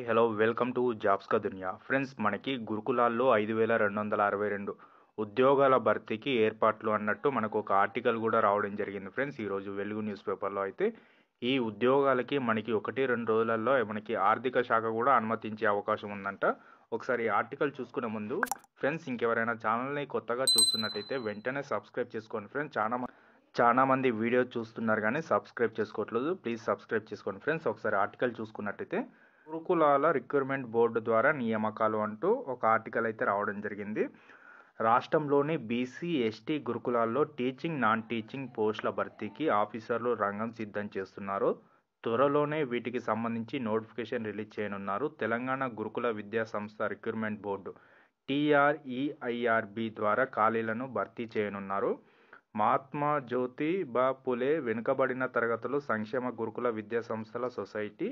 Hi hello welcome to jobs Duniya friends మనకి గురుకులాల్లో ఐదు వేల రెండు వందల అరవై రెండు ఉద్యోగాల భర్తీకి ఏర్పాట్లు అన్నట్టు మనకు ఒక ఆర్టికల్ కూడా రావడం జరిగింది ఫ్రెండ్స్ ఈరోజు వెలుగు న్యూస్ పేపర్లో అయితే ఈ ఉద్యోగాలకి మనకి ఒకటి రెండు రోజులలో మనకి ఆర్థిక శాఖ కూడా అనుమతించే అవకాశం ఉందంట ఒకసారి ఆర్టికల్ చూసుకునే ముందు ఫ్రెండ్స్ ఇంకెవరైనా ఛానల్ని కొత్తగా చూస్తున్నట్టయితే వెంటనే సబ్స్క్రైబ్ చేసుకోండి ఫ్రెండ్స్ చాలా చాలా మంది వీడియో చూస్తున్నారు కానీ సబ్స్క్రైబ్ చేసుకోవట్లేదు ప్లీజ్ సబ్స్క్రైబ్ చేసుకోండి ఫ్రెండ్స్ ఒకసారి ఆర్టికల్ చూసుకున్నట్టయితే గురుకులాల రిక్రూట్మెంట్ బోర్డు ద్వారా నియామకాలు అంటూ ఒక ఆర్టికల్ అయితే రావడం జరిగింది రాష్ట్రంలోని బీసీ ఎస్టీ గురుకులాల్లో టీచింగ్ నాన్ టీచింగ్ పోస్టుల భర్తీకి ఆఫీసర్లు రంగం సిద్ధం చేస్తున్నారు త్వరలోనే వీటికి సంబంధించి నోటిఫికేషన్ రిలీజ్ చేయనున్నారు తెలంగాణ గురుకుల విద్యా సంస్థ రిక్రూట్మెంట్ బోర్డు టీఆర్ఈఐఆర్బి ద్వారా ఖాళీలను భర్తీ చేయనున్నారు మహాత్మా జ్యోతిబా పులే వెనుకబడిన తరగతులు సంక్షేమ గురుకుల విద్యా సంస్థల సొసైటీ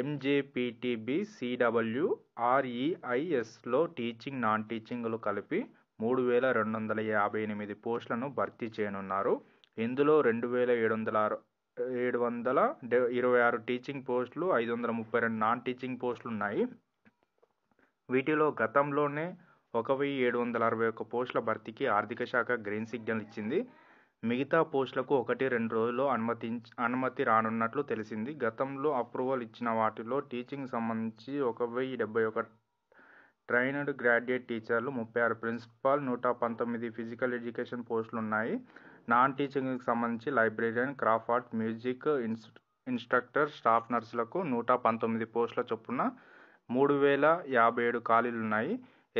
ఎంజేపీటీబీ సిడబ్ల్యూ ఆర్ఈఐఎస్లో టీచింగ్ నాన్ టీచింగ్లు కలిపి మూడు వేల రెండు వందల యాభై ఎనిమిది పోస్టులను భర్తీ చేయనున్నారు ఇందులో రెండు వేల ఏడు వందల ఆరు ఏడు వందల ఇరవై ఆరు టీచింగ్ పోస్టులు ఐదు వందల ముప్పై రెండు నాన్ టీచింగ్ పోస్టులు ఉన్నాయి వీటిలో గతంలోనే ఒక వెయ్యి ఏడు వందల అరవై ఒక్క పోస్టుల భర్తీకి ఆర్థిక శాఖ గ్రీన్ సిగ్నల్ ఇచ్చింది మిగతా పోస్టులకు ఒకటి రెండు రోజుల్లో అనుమతించ అనుమతి రానున్నట్లు తెలిసింది. గతంలో అప్రూవల్ ఇచ్చిన వాటిలో టీచింగ్ సంబంధించి ఒక వెయ్యి డెబ్బై ఒక ట్రైనడ్ గ్రాడ్యుయేట్ టీచర్లు, ముప్పై ఆరు ప్రిన్సిపాల్, నూట పంతొమ్మిది ఫిజికల్ ఎడ్యుకేషన్ ఉన్నాయి నాన్ టీచింగ్కి సంబంధించి librarian, craft art, music instructor, staff నర్సులకు నూట పంతొమ్మిది పోస్టుల చొప్పున మూడు వేల యాభై ఏడు ఖాళీలున్నాయి.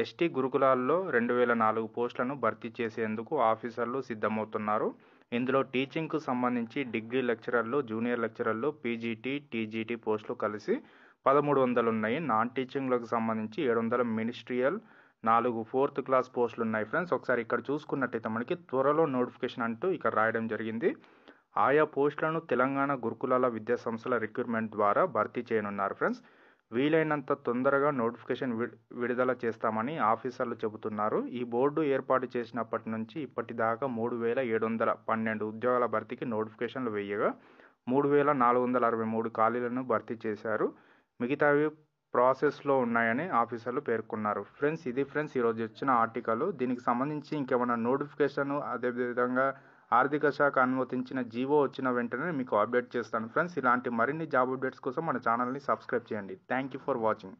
ఎస్టీ గురుకులాల్లో రెండు వేల నాలుగు పోస్టులను భర్తీ చేసేందుకు ఆఫీసర్లు సిద్ధమవుతున్నారు ఇందులో టీచింగ్కు సంబంధించి డిగ్రీ లెక్చరర్లు జూనియర్ లెక్చరర్లు పీజీటీ టీజీటీ పోస్టులు కలిసి పదమూడు వందలు ఉన్నాయి నాన్ టీచింగ్లకు సంబంధించి ఏడు వందల మినిస్ట్రియల్ నాలుగు ఫోర్త్ క్లాస్ పోస్టులు ఉన్నాయి ఫ్రెండ్స్ ఒకసారి ఇక్కడ చూసుకున్నట్టయితే మనకి త్వరలో నోటిఫికేషన్ అంటూ ఇక్కడ రాయడం జరిగింది ఆయా పోస్టులను తెలంగాణ గురుకులాల విద్యా సంస్థల రిక్రూట్మెంట్ ద్వారా భర్తీ చేయనున్నారు ఫ్రెండ్స్ వీలైనంత తొందరగా నోటిఫికేషన్ విడుదల చేస్తామని ఆఫీసర్లు చెబుతున్నారు ఈ బోర్డు ఏర్పాటు చేసినప్పటి నుంచి ఇప్పటిదాకా మూడు వేల ఏడు వందల పన్నెండు ఉద్యోగాల భర్తీకి నోటిఫికేషన్లు వేయగా మూడు వేల నాలుగు వందల అరవై మూడు ఖాళీలను భర్తీ చేశారు మిగతావి ప్రాసెస్లో ఉన్నాయని ఆఫీసర్లు పేర్కొన్నారు ఫ్రెండ్స్ ఇది ఫ్రెండ్స్ ఈరోజు వచ్చిన ఆర్టికల్ దీనికి సంబంధించి ఇంకేమైనా నోటిఫికేషన్ అదేవిధంగా ఆర్థిక శాఖ అనుమతించిన జీవో వచ్చిన వెంటనే మీకు అప్డేట్ చేస్తాను ఫ్రెండ్స్ ఇలాంటి మరిన్ని జాబ్ అప్డేట్స్ కోసం మన ఛానల్ని సబ్స్క్రైబ్ చేయండి థ్యాంక్ యూ ఫర్ వాచింగ్